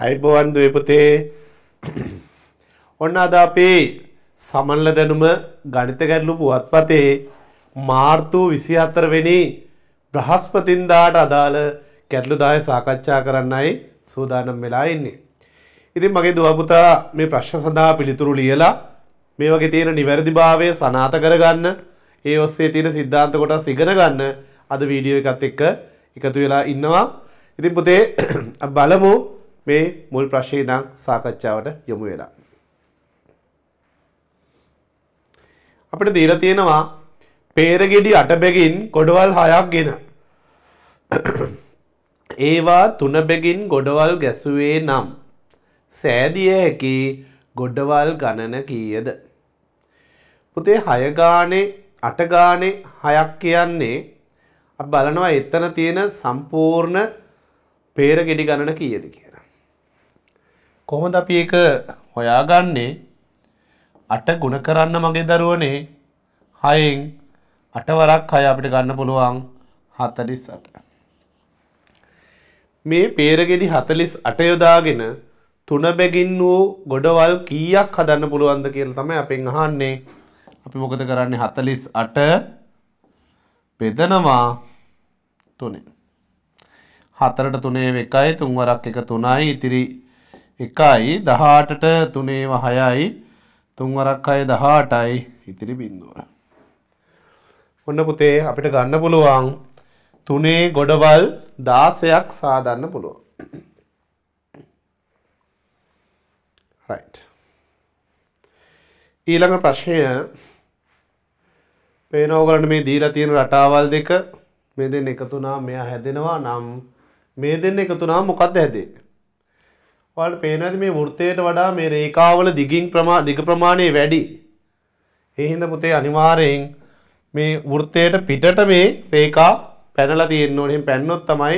අයිබෝවන් දුවපුතේ ඔන්න අද අපේ සමන්ල දැනුම ගණිත ගැටලු පුවත්පතේ මාර්තු විසි අතරවෙනි බ්‍රහස්පතින්දාට අදාළ කැටලු දාය සාකච්ඡා කරන්නයි සූදානම් වෙලා ඉන්නේ. ඉතින් මගේ දුවපුතා මේ ප්‍රශ්න සඳහා පිළිතුරු ලියලා මේ වගේ තියෙන නිවැරදි භාවය සනාත කරගන්න ඒ ඔස්සේ තියෙන සිද්ධාන්ත කොටස් ඉගෙන ගන්න අද වීඩියෝ එකත් එක්ක එකතු වෙලා ඉන්නවා. ඉතින් පුතේ බලමු මේ මුල් ප්‍රශ්නේ ඉඳන් සාකච්ඡාවට යොමු වෙලා. අපිට දීලා තියෙනවා පේරගෙඩි අටබැගින් ගොඩවල් හයක් ගෙන. ඒවා තුනබැගින් ගොඩවල් ගැසුවේ නම්. සෑදිය හැකි ගොඩවල් ගණන කීයද. පුතේ හයගානේ අටගානේ හයක් කියන්නේ බලනවා එතන තියෙන සම්පූර්ණ පේරගෙඩි ගණන කීයද කිය. කොහොමද අපි ඒක හොයාගන්නේ අට ගුණ කරන්න මගේ දරුවනේ හයෙන් අටවරක් හය අපිට ගන්න පුළුවන් හතලිස් අට. මේ පේරගෙඩි හතලිස් අටයොදාගෙන තුන බැගින් වූ ගොඩවල් කීයක් හදන්න පුළුවන්ද කියල තමයි අපෙන් අහන්නේ අපි මොකද කරන්නේ හතලිස් අට බෙදනවා තුනේ. හතරට තුනේ එකයි තුන්වරක් එක තුනයි ඉතිරි එකයි දහටට තුනේව හයයි තුන්වරක් අය දහටයි ඉතිරි බින්දුව. ඔන්න පුතේ අපිට ගන්න පුළුවන් තුනේ ගොඩවල් දාසයක් සාදන්න පුළුවන්. ඊළඟ ප්‍රශ්නය පේනෝගලට මේ දීලා තියෙන රටාවල් දෙක මේ දෙන්න එකතුනා මෙයා හැදෙනවා නම් මේ දෙන්න එකතුනා මොකක්ද හැදේ ඔයාලට පේන ඇති මේ වෘත්තයට වඩා මේ රේඛාවල දිගින් ප්‍රමා දිග ප්‍රමාණය වැඩි. ඒ හින්දා පුතේ අනිවාර්යෙන් මේ වෘත්තයට පිටට මේ රේඛා පැනලා තියෙන්න ඕනේ. එහෙනම් පැන්නොත් තමයි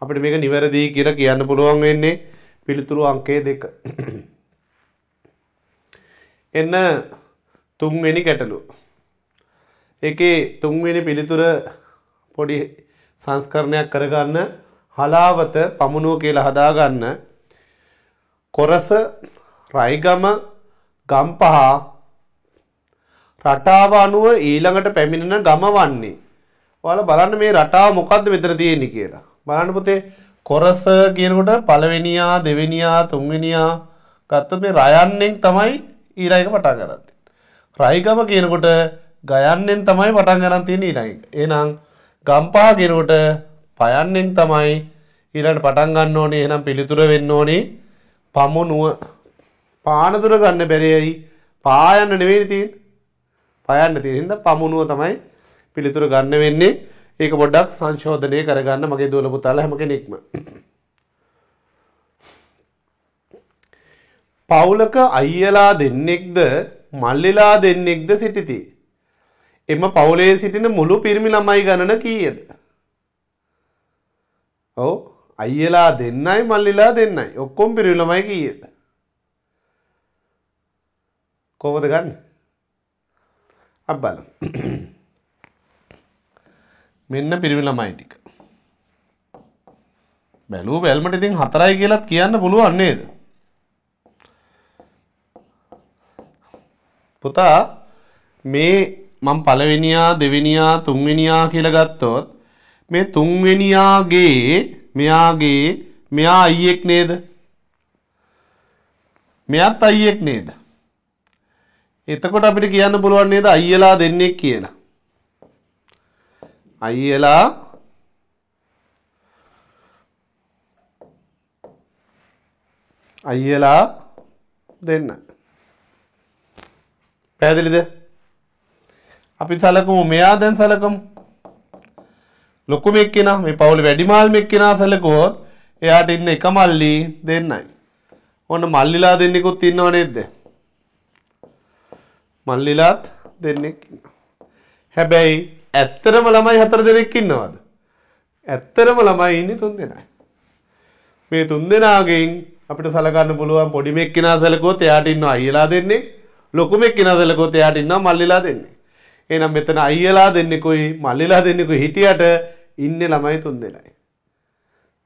අපිට මේක නිවැරදි කියලා කියන්න පුළුවන් වෙන්නේ පිළිතුරු අංකය දෙක. එන්න තුන්වෙනි ගැටලුව. ඒකේ තුන්වෙනි පිළිතුර පොඩි සංස්කරණයක් කරගන්න හලාවත පමුණුව කියලා හදාගන්න කොරස රයිගම ගම්පහ රටාව අනුව ඊළඟට පැමිණෙන ගම වන්නේ. ඔයාලා බලන්න මේ රටාව මොකද්ද මෙතන තියෙන්නේ කියලා. බලන්න පුතේ කොරස කියනකොට පළවෙනියා දෙවෙනියා තුන්වෙනියා ගත්තොත් මේ රයන්නෙන් තමයි ඊළඟ පටන් ගන්න තියෙන්නේ. රයිගම කියනකොට ගයන්නෙන් තමයි පටන් ගන්න තියෙන්නේ ඊළඟ. එහෙනම් ගම්පහ කියනකොට පයන්නෙන් තමයි ඊළඟට පටන් ගන්න ඕනේ. එහෙනම් පිළිතුර වෙන්න ඕනේ පමුණුව පානදුර ගන්න බැරයයි පායන්න නෙවෙනිතින් පයන්න තියහිද පමුණුව තමයි පිළිතුර ගන්න වෙන්නේ ඒක බොඩ්ඩක් සංශෝධනය කරගන්න මගේ දොලපු තල හැම කෙනෙක්ම පවුලක අයියලා දෙන්නෙක්ද මල්ලිලා දෙන්නෙක්ද සිටිති. එම පවුලේ සිටින මුළු පිරිමි ළමයි ගණන කීයද. ඔවු අයියලා දෙන්නයි මල්ලිලා දෙන්නයි ඔක්කොම් පිරිලමයි කීයද කොහොමද ගන්න අබ්බල මෙන්න පිරිවිලමයි ටික බැලූ බැල්මට ඉතින් හතරයි කියලත් කියන්න පුළුවන් නේද පුතා මේ මං පළවෙනියා දෙවෙනියා තුන්වෙනියා කියලා ගත්තොත් මේ තුන්වෙනියාගේ මෙයාගේ මෙයා අයියෙක් නේද? මෙයත් අයියෙක් නේද? එතකොට අපිට කියන්න පුළුවන් නේද අයියලා දෙන්නෙක් කියලා. අයියලා අයියලා දෙන්න. පැහැදිලිද? අපි සලකමු මෙයා දැන් සලකමු. ලොකුම එක්කෙනා මේ පවුලේ වැඩිමාල්ම එක්කෙනා සැලකුවොත් එයාට ඉන්න එක මල්ලි දෙන්නයි. ඔන්න මල්ලිලා දෙන්නෙකුත් ඉන්නව නේද? මල්ලිලාත් දෙන්නෙක් හැබැයි ඇත්තරම ළමයි හතර දෙනෙක් ඉන්නවද? ඇත්තරම ළමයි ඉන්නේ තුන් දෙනයි. මේ තුන් දෙනාගෙන් අපිට සලකන්න පුළුවන් පොඩිම එක්කෙනා සැලකුවොත් එයාට ඉන්නවා අයියලා දෙන්නේ. ලොකුම එක්කෙනා සැලකුවොත් එයාට ඉන්නවා මල්ලිලා දෙන්නේ. එහෙනම් මෙතන අයියලා දෙන්නෙකුයි මල්ලිලා දෙන්නෙකුයි හිටියට ඉන්න ළමයි තුන් දෙනයි.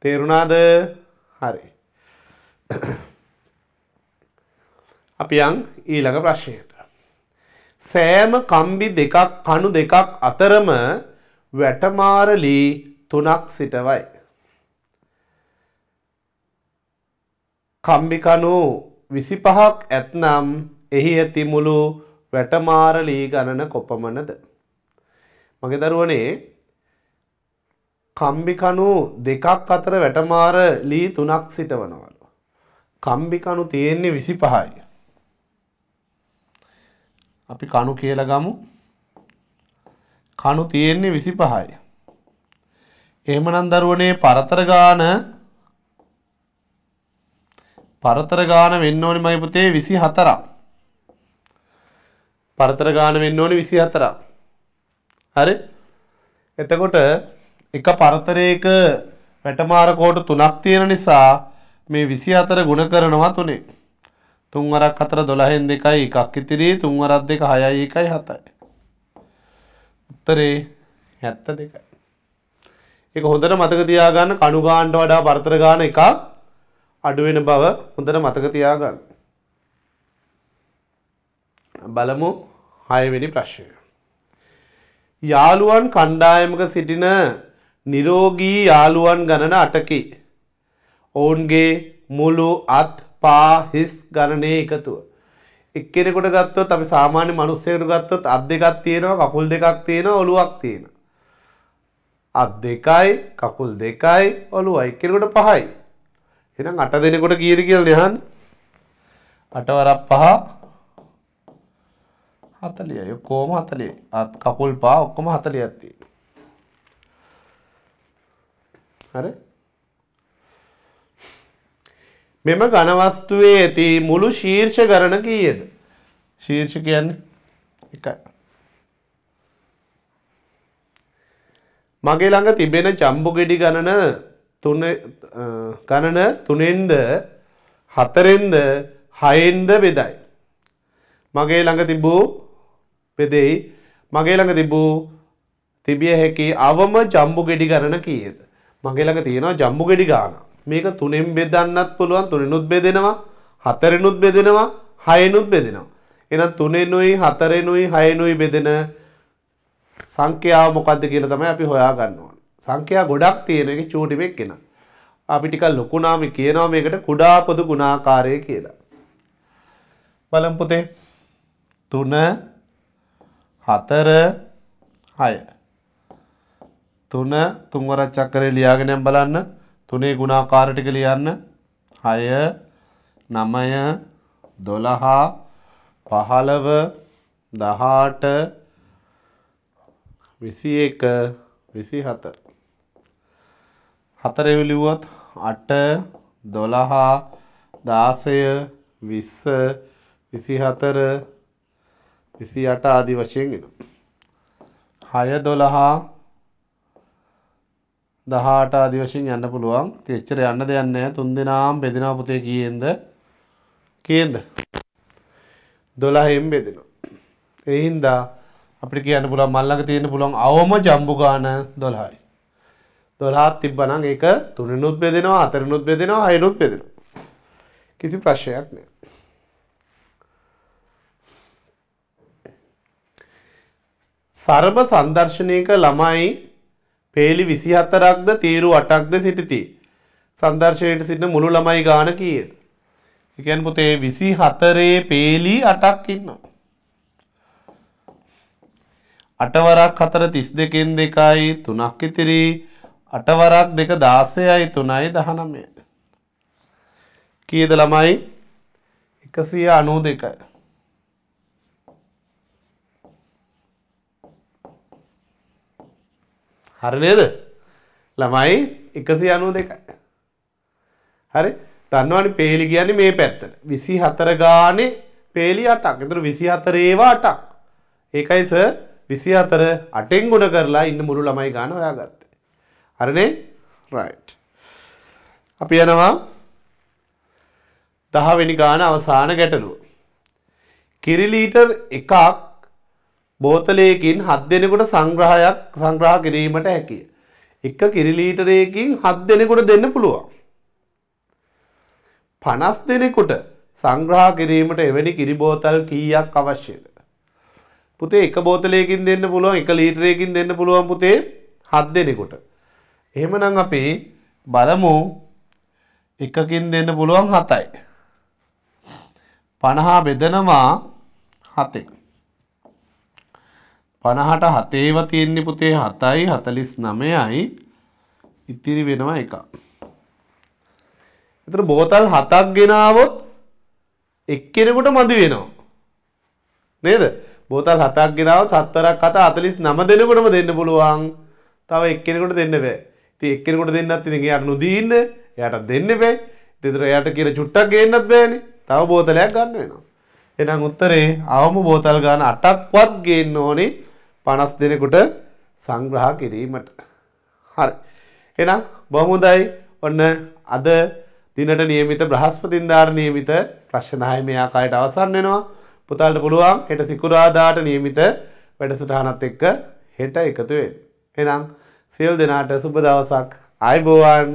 තේරුණාද හරි. අපි යන් ඊළඟ ප්‍රශ්නයට. සෑම කම්බි දෙකක් කණු දෙකක් අතරම වැටමාරලී තුනක් සිටවයි. කම්බිකනු විසිපහක් ඇත්නම් එහි ඇතිමුළු වැටමාරලී ගණන කොපමණද. මගේ දරුවනේ කම්බිකණු දෙකක් අතර වැටමාර ලී තුනක් සිටවනවලු. කම්බිකණු තියෙන්නේ විසි පහයි. අපි කණු කියලා ගමු කණු තියෙන්නේ විසි පහයි. එහෙමනම් දරුවනේ පරතර ගාන පරතර ගාන වෙන්න ඕනි මගේ පුතේ 24ක්. පරතර ගාන වෙන්න ඕනි 24ක්. හරි? එතකොට එක පරතරයක වැටමාරකෝට තුනක් තියෙන නිසා මේ විසි අතර ගුණ කරනවා තුනේ. තුන්වරක් අතර දොළහෙන් දෙකයි එකක් ඉතිරී තුන්වරත් දෙක හයයි එකයි හතයි. උත්තරේ හැත්ත දෙකයි. එක හොඳට මතක තියාගන්න කණුගාන්ට වඩා පරතර ගාන එකක් අඩුවෙන බව හොඳට මතක තියාගන්න. බලමු හයවෙනි ප්‍රශ්නය. යාළුවන් කණ්ඩායමක සිටින නිරෝගී යාළුවන් ගණන අටකි. ඔවුන්ගේ මුළු අත් පා හිස් ගණනය එකතුව. එක්කෙනෙකොට ගත්තොත් අපි සාමාන්‍ය මනුස්සයකට ගත්තොත් අත් දෙකක් තියෙනවා කකුල් දෙකක් තියෙනවා ඔළුවක් තියෙන. අත් දෙකයි කකුල් දෙකයි ඔළුවයි එක්කෙනෙකොට පහයි. එහෙනම් අට දෙනෙකොට කීයද කියලා ලියන්න. අටවරක් පහ 40යි. ඔක්කොම 40. අත් කකුල් පහ ඔක්කොම 40ක් තියෙනවා. හර මෙම ගණවස්තුවේ ඇති මුළු ශීර්ෂ ගණන කීයද ශීර්ෂ කියන්නේ එකයි මගේ ළඟ තිබෙන චම්බු ගෙඩි ගණන ගණන තුනෙන්ද හතරෙන්ද හයෙන්ද බෙදයි මගේ ළඟ තිබූ බෙදෙයි මගේ ළඟ තිබූ තිබිය හැකි අවම චම්බු ගෙඩි ගණන කීයද මගේළඟ තියෙනවා ජම්බු ගෙඩි ගාන මේක තුනෙන් බෙදන්නත් පුළුවන් තුනිනුත් බෙදෙනවා හතරෙනුත් බෙදෙනවා හයනුත් බෙදෙනවා එහෙනම් තුනෙනුයි හතරෙනුයි හයනුයි බෙදෙන සංඛ්‍යාව මොකක්ද කියලා තමයි අපි හොයාගන්න ඕනේ සංඛ්‍යා ගොඩක් තියෙන එක චූටිමෙක් එන අපි ටිකක් ලොකු නාමි කියනවා මේකට කුඩා පොදු ගුණාකාරය කියලා බලමු පුතේ තුන හතර හය තුන තුන්වරක් චක්‍රේ ලියාගෙන යම් බලන්න තුනේ ගුණාකාර ටික ලියන්න 6 9 12 15 18 21 27 හතරේ ලිව්වොත් 8 12 16 20 24 28 ආදී වශයෙන් එනවා 6 12 දහට ආදි වශයෙන් යන්න පුළුවන්. ඉතින් එච්චර යන්න දෙයක් නැහැ. තුන් දෙනාම බෙදෙනවා පුතේ කීයෙන්ද? කීයෙන්ද? 12න් බෙදෙනවා. ඒ හින්දා අපිට කියන්න පුළුවන් මල්ලඟ තියෙන්න පුළුවන් අවම ජම්බුගාන 12යි. 12ක් තිබ්බනම් ඒක තුනිනුත් බෙදෙනවා, හතරිනුත් බෙදෙනවා, හයනුත් බෙදෙනවා. කිසි ප්‍රශ්නයක් නෑ. සර්බ සංදර්ශනයක ළමයි පේලි විසි හතරක්ද තීරු අටක්ද සිටිති. සන්දර්ශයට සිටින මුළු ළමයි ගාන කීයද. එකන් පුතේ විසි හතරේ පේලි අටක් ඉන්නවා. අටවරක් හතර තිස් දෙකෙන් දෙකයි තුනක් ඉතිරි අටවරක් දෙක දාසයයි තුනයි දහනමය. කියද ළමයි එකසිය අනූ දෙකයි. හරනේද ළමයි එකසි අනු දෙකයි. හරි තන්නවනි පේලි කියන්නේ මේ පැත්තට විසි හතර ගානේ පේලි අටක් එතර විසි හතරේවා අටක් ඒකයිස විසි හතර අටෙන් ගුණ කරලා ඉන්න මුරු ළමයි ගාන ඔයා ගත්තේ. හරනේ රයිට්. අපි යනවා දහවෙනි ගාන අවසාන ගැටලුව. කිරිලීටර් එකක් බෝතලයකින් හත් දෙනෙකුට සංග්‍රහයක් සංග්‍රහ කිරීමට හැකිය. එක කිරිලීටරයකින් හත් දෙනෙකුට දෙන්න පුළුවන්. පනස් දෙනෙකුට සංග්‍රහ කිරීමට එවැනි කිරිබෝතල් කීයක් අවශ්‍යද. පුතේ එක බෝතලයකින් දෙන්න පුළුවන් එක ලීටරයකින් දෙන්න පුළුවන් පුතේ හත් දෙනෙකුට. එහෙමනම් අපි බලමු එකකින් දෙන්න පුළුවන් හතයි. පණහා බෙදනවා හතෙක්. පණහට හතේව තියෙන්නේ පුතේ හතයි හතලිස් නමයයි ඉතිරි වෙනවා එක. එතර බෝතල් හතක් ගෙනාවොත් එක්කෙනෙකුට මදි වෙනවා. නේද බෝතල් හතක් ගෙනාවත් හත්තරක් කත අතලිස් නම දෙනකොටම දෙන්න පුළුවන් තව එක්කෙනෙකුට දෙන්න බෑ ඉතින් එක්කෙනෙකුට දෙන්නත් ඉතින් එයාට නොදී ඉන්න එයාට දෙන්න බෑ ඉතින් එයාට කියන චුට්ටක් ගේන්නත් බෑනේ තව බෝතලයක් ගන්න වෙනවා එහෙනම් උත්තරේ අවම බෝතල් ගන්න 8ක්වත් ගේන්න ඕනේ පනස් දෙනෙකුට සංග්‍රහ කිරීමට. හරි. එනම් බොහොමුදයි ඔන්න අද දිනට නියමිත බ්‍රහස්පතින්දාර නියමිත ප්‍රශ්නහය මෙයාකායට අවසන් වෙනවා. පුතාලට පුළුවන් හෙට සිකුරාදාට නියමිත වැඩසටහනත් එක්ක හෙට එකතු වෙන්න. එහෙනම් සියලු දෙනාට සුබ දවසක්. ආයුබෝවන්.